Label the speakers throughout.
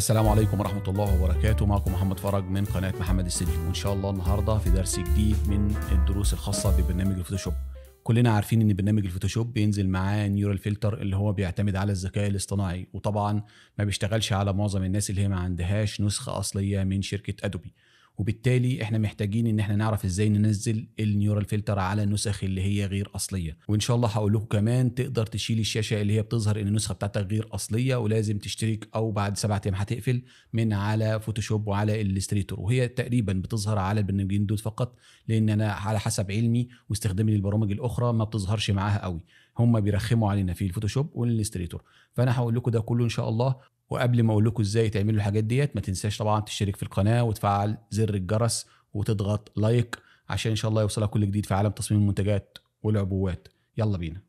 Speaker 1: السلام عليكم ورحمة الله وبركاته معكم محمد فرج من قناة محمد السليم وإن شاء الله النهاردة في درس جديد من الدروس الخاصة ببرنامج الفوتوشوب كلنا عارفين ان برنامج الفوتوشوب بينزل معاه نيورال فلتر اللي هو بيعتمد على الذكاء الاصطناعي وطبعا ما بيشتغلش على معظم الناس اللي هي ما عندهاش نسخه اصليه من شركه ادوبي وبالتالي احنا محتاجين ان احنا نعرف ازاي ننزل النيورال فلتر على النسخ اللي هي غير اصليه وان شاء الله هقول لكم كمان تقدر تشيل الشاشه اللي هي بتظهر ان النسخه بتاعتك غير اصليه ولازم تشترك او بعد سبعة ايام هتقفل من على فوتوشوب وعلى الستريتور وهي تقريبا بتظهر على البرنامجين دول فقط لان انا على حسب علمي واستخدامي للبرامج الاخرى ما بتظهرش معاها قوي هم بيرخموا علينا في الفوتوشوب والستريتور فانا هقول لكم ده كله ان شاء الله وقبل ما اقول لكم ازاي تعملوا الحاجات ديت ما تنساش طبعا تشترك في القناه وتفعل زر الجرس وتضغط لايك عشان ان شاء الله يوصلك كل جديد في عالم تصميم المنتجات والعبوات يلا بينا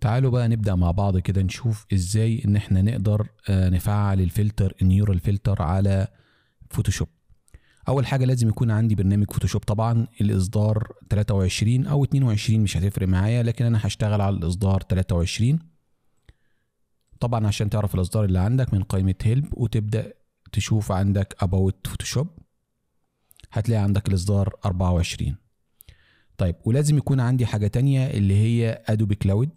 Speaker 1: تعالوا بقى نبدا مع بعض كده نشوف ازاي ان احنا نقدر آه، نفعل الفلتر النيورال فلتر على فوتوشوب اول حاجه لازم يكون عندي برنامج فوتوشوب طبعا الاصدار 23 او 22 مش هتفرق معايا لكن انا هشتغل على الاصدار 23 طبعا عشان تعرف الاصدار اللي عندك من قائمه هيلب وتبدا تشوف عندك اباوت فوتوشوب هتلاقي عندك الاصدار 24 طيب ولازم يكون عندي حاجه تانية اللي هي ادوبي كلاود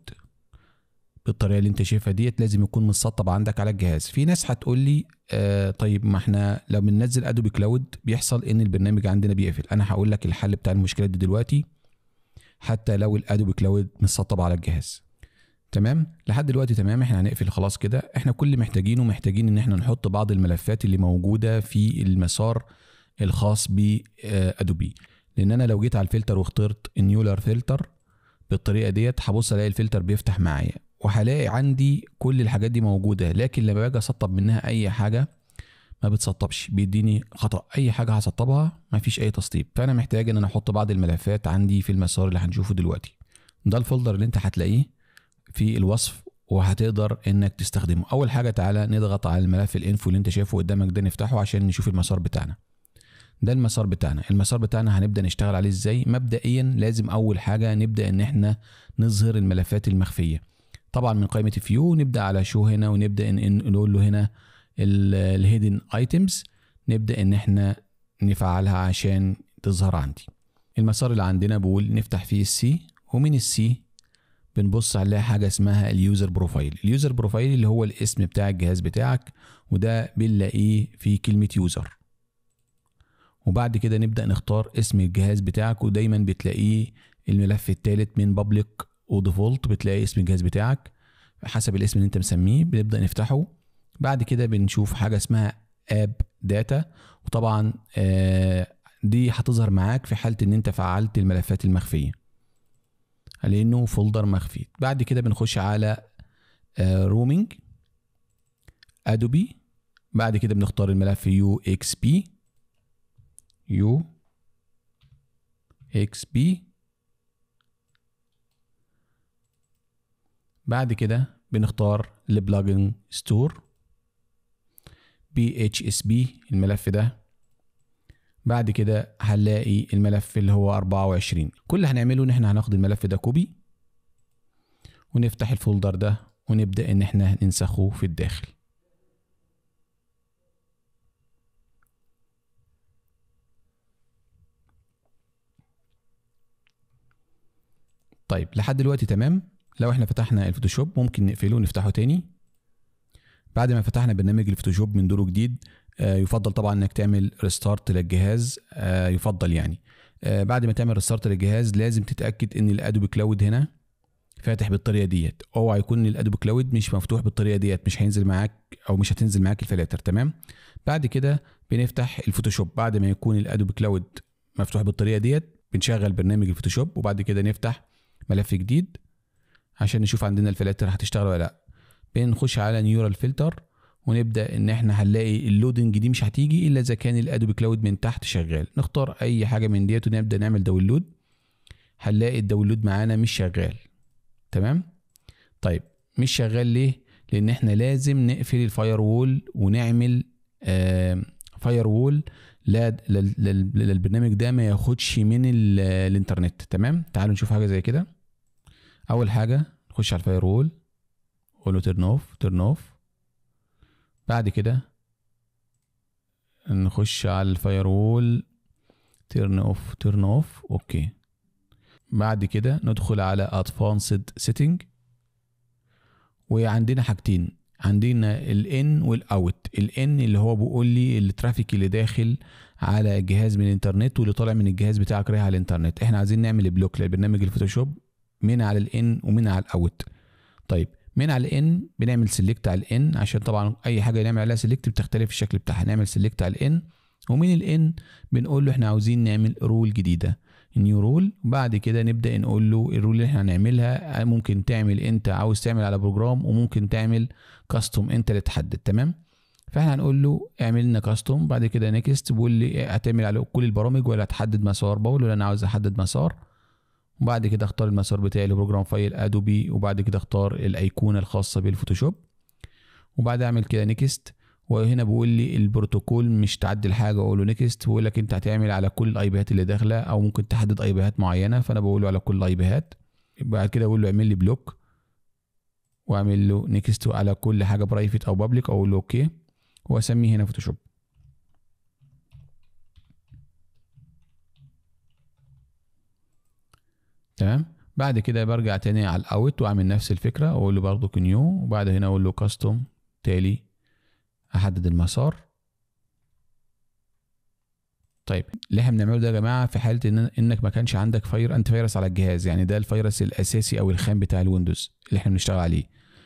Speaker 1: بالطريقه اللي انت شايفها ديت لازم يكون متسطب عندك على الجهاز في ناس هتقول لي آه طيب ما احنا لو بننزل ادوبي كلاود بيحصل ان البرنامج عندنا بيقفل انا هقول لك الحل بتاع المشكله دي دلوقتي حتى لو الادوبي كلاود متسطب على الجهاز تمام لحد دلوقتي تمام احنا هنقفل خلاص كده احنا كل اللي محتاجينه محتاجين ان احنا نحط بعض الملفات اللي موجوده في المسار الخاص بادوبي آه، لان انا لو جيت على الفلتر واخترت نيولر فلتر بالطريقه ديت هبص الاقي الفلتر بيفتح معايا وهلاقي عندي كل الحاجات دي موجوده لكن لما باجي اسطب منها اي حاجه ما بتسطبش بيديني خطا اي حاجه هسطبها ما فيش اي تسطيب فانا محتاج ان انا احط بعض الملفات عندي في المسار اللي هنشوفه دلوقتي ده الفولدر اللي انت هتلاقيه في الوصف وهتقدر انك تستخدمه اول حاجه تعالى نضغط على الملف الانفو اللي انت شايفه قدامك ده نفتحه عشان نشوف المسار بتاعنا ده المسار بتاعنا المسار بتاعنا هنبدا نشتغل عليه ازاي مبدئيا لازم اول حاجه نبدا ان احنا نظهر الملفات المخفيه طبعا من قائمه فيو نبدا على شو هنا ونبدا ان نقول له هنا الهيدن ايتمز نبدا ان احنا نفعلها عشان تظهر عندي المسار اللي عندنا بقول نفتح فيه السي ومن السي بنبص عليها حاجه اسمها اليوزر بروفايل اليوزر بروفايل اللي هو الاسم بتاع الجهاز بتاعك وده بنلاقيه في كلمه يوزر وبعد كده نبدا نختار اسم الجهاز بتاعك ودايما بتلاقيه الملف الثالث من بابليك وديفولت بتلاقي اسم الجهاز بتاعك حسب الاسم اللي انت مسميه بنبدا نفتحه بعد كده بنشوف حاجه اسمها اب داتا وطبعا آه، دي هتظهر معاك في حاله ان انت فعلت الملفات المخفيه لانه فولدر مخفي بعد كده بنخش على رومينج آه، ادوبي بعد كده بنختار الملف يو اكس بي يو اكس بي بعد كده بنختار البلاجن ستور بي اتش اس بي الملف ده بعد كده هنلاقي الملف اللي هو 24 كل اللي هنعمله ان احنا هناخد الملف ده كوبي ونفتح الفولدر ده ونبدأ ان احنا ننسخه في الداخل طيب لحد دلوقتي تمام لو احنا فتحنا الفوتوشوب ممكن نقفله ونفتحه تاني بعد ما فتحنا برنامج الفوتوشوب من دوره جديد آه، يفضل طبعا انك تعمل ريستارت للجهاز آه، يفضل يعني آه، بعد ما تعمل ريستارت للجهاز لازم تتاكد ان الادوبي كلاود هنا فاتح بالطريقه ديت اوعى يكون الادوبي كلاود مش مفتوح بالطريقه ديت مش هينزل معاك او مش هتنزل معاك الفلاتر تمام بعد كده بنفتح الفوتوشوب بعد ما يكون الادوبي كلاود مفتوح بالطريقه ديت بنشغل برنامج الفوتوشوب وبعد كده نفتح ملف جديد عشان نشوف عندنا الفلاتر هتشتغل ولا لا بنخش على نيورال فلتر ونبدا ان احنا هنلاقي اللودنج دي مش هتيجي الا اذا كان الادوبي كلاود من تحت شغال نختار اي حاجه من ديت ونبدا نعمل داونلود هنلاقي الداونلود معانا مش شغال تمام طيب مش شغال ليه لان احنا لازم نقفل الفاير وول ونعمل آه فاير وول للبرنامج ده ما ياخدش من الانترنت تمام تعالوا نشوف حاجه زي كده اول حاجه نخش على الفاير وول قول له تيرن اوف تيرن اوف بعد كده نخش على الفاير وول تيرن اوف تيرن اوف اوكي بعد كده ندخل على ادفانسد سيتنج وعندنا حاجتين عندنا الان والاوت الان اللي هو بيقول لي الترافيك اللي داخل على جهاز من الانترنت واللي طالع من الجهاز بتاعك رايح على الانترنت احنا عايزين نعمل بلوك لبرنامج الفوتوشوب من على الان ومن على الاوت طيب من على الان بنعمل سيلكت على الان عشان طبعا اي حاجه نعمل عليها سيلكت بتختلف الشكل بتاعها نعمل سيلكت على الان ومن الان بنقول له احنا عاوزين نعمل رول جديده نيو رول وبعد كده نبدا نقول له الرول اللي احنا هنعملها ممكن تعمل انت عاوز تعمل على بروجرام وممكن تعمل كاستوم انت اللي تحدد تمام فاحنا هنقول له اعمل لنا كاستوم بعد كده نكست بيقول لي هتعمل على كل البرامج ولا هتحدد مسار بقول له انا عاوز احدد مسار وبعد كده اختار المسار بتاعي لبروجرام فايل ادوبي وبعد كده اختار الايقونه الخاصه بالفوتوشوب وبعد اعمل كده نيكست وهنا بيقول لي البروتوكول مش تعدل حاجه اقول له نيكست بيقول لك انت هتعمل على كل الاي بيهات اللي داخله او ممكن تحدد اي بيهات معينه فانا بقول له على كل الاي بيهات بعد كده اقول له اعمل لي بلوك واعمل له نيكست على كل حاجه برايفت او بابليك اقول له اوكي واسميه هنا فوتوشوب تمام بعد كده برجع تاني على الاوت واعمل نفس الفكره واقول له برضو كنيو وبعد هنا اقول له كاستوم تالي احدد المسار طيب اللي احنا بنعمله ده يا جماعه في حاله ان انك ما كانش عندك فاير انت فيروس على الجهاز يعني ده الفيروس الاساسي او الخام بتاع الويندوز اللي احنا بنشتغل عليه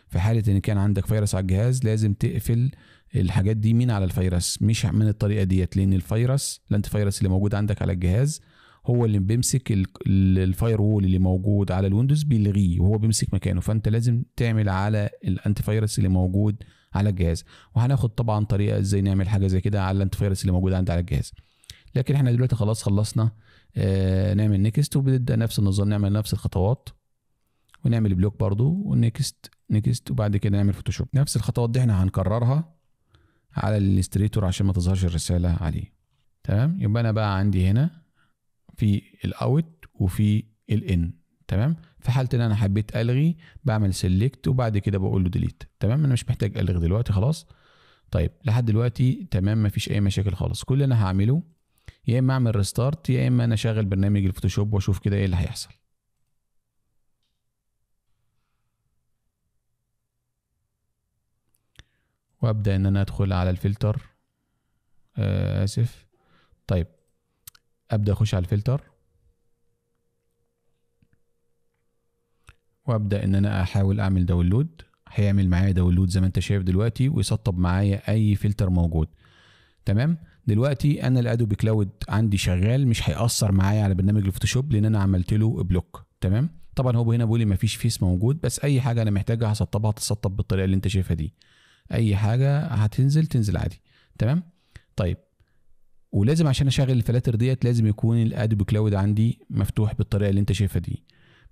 Speaker 1: في حاله ان كان عندك فيروس على الجهاز لازم تقفل الحاجات دي من على الفيروس مش من الطريقه ديت لان الفيروس الانتي فيروس اللي موجود عندك على الجهاز هو اللي بيمسك الفاير وول اللي موجود على الويندوز بيلغيه وهو بيمسك مكانه فانت لازم تعمل على الانتي فايروس اللي موجود على الجهاز وهناخد طبعا طريقه ازاي نعمل حاجه زي كده على الانتي فايروس اللي موجود عندي على الجهاز لكن احنا دلوقتي خلاص خلصنا آه نعمل نيكست وبنبدا نفس النظام نعمل نفس الخطوات ونعمل بلوك برضو ونيكست نيكست وبعد كده نعمل فوتوشوب نفس الخطوات دي احنا هنكررها على الاستريتور عشان ما تظهرش الرساله عليه تمام يبقى انا بقى عندي هنا في الاوت وفي الان تمام في حاله ان انا حبيت الغي بعمل سيلكت وبعد كده بقول له ديليت تمام انا مش محتاج الغي دلوقتي خلاص طيب لحد دلوقتي تمام مفيش اي مشاكل خالص كل اللي انا هعمله يا اما اعمل ريستارت يا اما انا اشغل برنامج الفوتوشوب واشوف كده ايه اللي هيحصل وابدا ان انا ادخل على الفلتر آه اسف طيب ابدا اخش على الفلتر وابدا ان انا احاول اعمل داونلود هيعمل معايا داونلود زي ما انت شايف دلوقتي ويسطب معايا اي فلتر موجود تمام دلوقتي انا الادوبي كلاود عندي شغال مش هيأثر معايا على برنامج الفوتوشوب لان انا عملت له بلوك تمام طبعا هو هنا بيقول لي مفيش فيس موجود بس اي حاجه انا محتاجها هسطبها تسطب بالطريقه اللي انت شايفها دي اي حاجه هتنزل تنزل عادي تمام طيب ولازم عشان اشغل الفلاتر ديت لازم يكون الادوبي كلاود عندي مفتوح بالطريقه اللي انت شايفها دي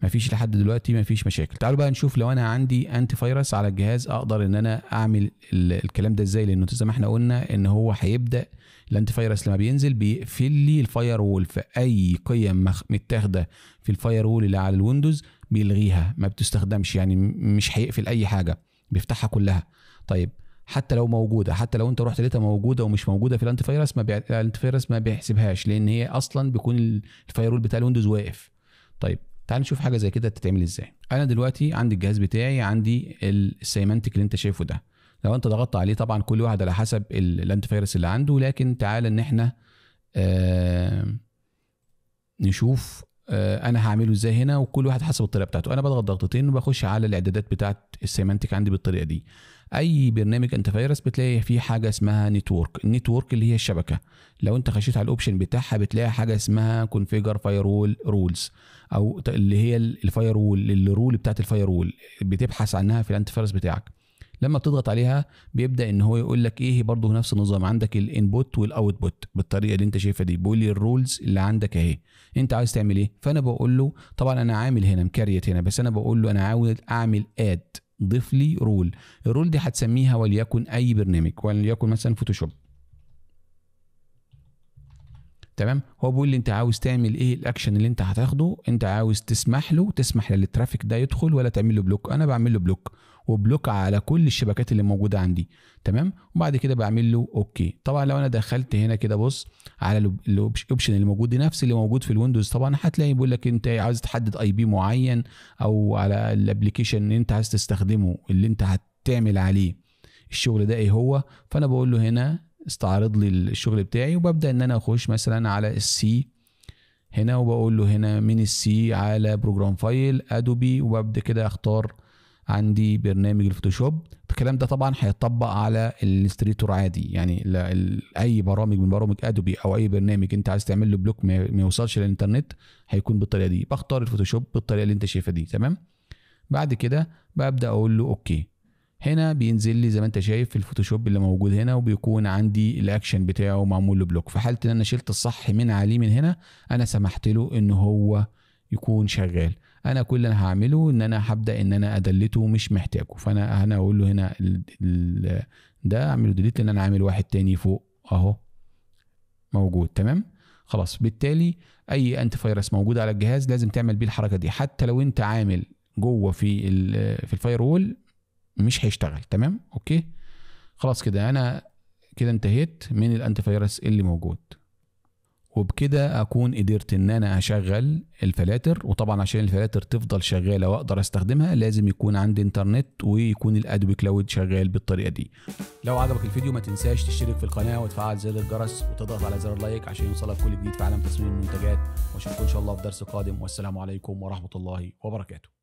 Speaker 1: مفيش لحد دلوقتي مفيش مشاكل تعالوا بقى نشوف لو انا عندي انتي فايروس على الجهاز اقدر ان انا اعمل الكلام ده ازاي لانه زي ما احنا قلنا ان هو هيبدا الانتي فايروس لما بينزل بيقفل لي الفاير وول في اي قيم متاخده في الفاير وول اللي على الويندوز بيلغيها ما بتستخدمش يعني مش هيقفل اي حاجه بيفتحها كلها طيب حتى لو موجوده حتى لو انت رحت لقيتها موجوده ومش موجوده في الانتي فايروس ما بي... الانتي فايروس ما بيحسبهاش لان هي اصلا بيكون الفايرول بتاع الويندوز واقف طيب تعال نشوف حاجه زي كده تتعمل ازاي انا دلوقتي عندي الجهاز بتاعي عندي السيمانتك اللي انت شايفه ده لو انت ضغطت عليه طبعا كل واحد على حسب الانتي فايروس اللي عنده لكن تعال ان احنا آه نشوف آه، انا هعمله ازاي هنا وكل واحد حسب الطريقه بتاعته انا بضغط ضغطتين وبخش على الاعدادات بتاعه السيمانتك عندي بالطريقه دي اي برنامج انت فيروس بتلاقي فيه حاجه اسمها نتورك النتورك اللي هي الشبكه لو انت خشيت على الاوبشن بتاعها بتلاقي حاجه اسمها كونفيجر فايرول رولز او اللي هي الفايرول الرول بتاعه الفايرول بتبحث عنها في الانتي فيروس بتاعك لما بتضغط عليها بيبدا ان هو يقول لك ايه برضه نفس النظام عندك الانبوت والاوتبوت بالطريقه اللي انت شايفها دي بيقول لي الرولز اللي عندك اهي انت عايز تعمل ايه فانا بقول له طبعا انا عامل هنا مكريت هنا بس انا بقول له انا عاوز اعمل اد ضيف لي رول الرول دي هتسميها وليكن اي برنامج وليكن مثلا فوتوشوب تمام هو بيقول لي انت عاوز تعمل ايه الاكشن اللي انت هتاخده انت عاوز تسمح له تسمح للترافيك ده يدخل ولا تعمل له بلوك انا بعمل له بلوك وبلوك على كل الشبكات اللي موجوده عندي تمام وبعد كده بعمل له اوكي طبعا لو انا دخلت هنا كده بص على الاوبشن اللي موجود دي نفس اللي موجود في الويندوز طبعا هتلاقي بيقول لك انت عاوز تحدد اي بي معين او على الابلكيشن اللي انت عايز تستخدمه اللي انت هتعمل عليه الشغل ده ايه هو فانا بقول له هنا استعرض لي الشغل بتاعي وببدا ان انا اخش مثلا على السي هنا وبقول له هنا من السي على بروجرام فايل ادوبي وببدا كده اختار عندي برنامج الفوتوشوب الكلام ده طبعا هيتطبق على الاستريتور عادي يعني اي برامج من برامج ادوبي او اي برنامج انت عايز تعمل له بلوك ما يوصلش للانترنت هيكون بالطريقه دي بختار الفوتوشوب بالطريقه اللي انت شايفها دي تمام بعد كده ببدا اقول له اوكي هنا بينزل لي زي ما انت شايف في الفوتوشوب اللي موجود هنا وبيكون عندي الاكشن بتاعه معمول له بلوك في حاله ان انا شلت الصح من عليه من هنا انا سمحت له ان هو يكون شغال انا كل اللي انا هعمله ان انا هبدا ان انا ادلته مش محتاجه فانا هنا اقول له هنا ده اعمله ديليت لان انا عامل واحد تاني فوق اهو موجود تمام خلاص بالتالي اي انتي فيروس موجود على الجهاز لازم تعمل بيه الحركه دي حتى لو انت عامل جوه في في الفاير وول مش هيشتغل تمام اوكي خلاص كده انا كده انتهيت من الانتي فايروس اللي موجود وبكده اكون قدرت ان انا اشغل الفلاتر وطبعا عشان الفلاتر تفضل شغاله واقدر استخدمها لازم يكون عندي انترنت ويكون الادوي كلاود شغال بالطريقه دي لو عجبك الفيديو ما تنساش تشترك في القناه وتفعل زر الجرس وتضغط على زر اللايك عشان يوصلك كل جديد في عالم تصميم المنتجات واشوفكم ان شاء الله في درس قادم والسلام عليكم ورحمه الله وبركاته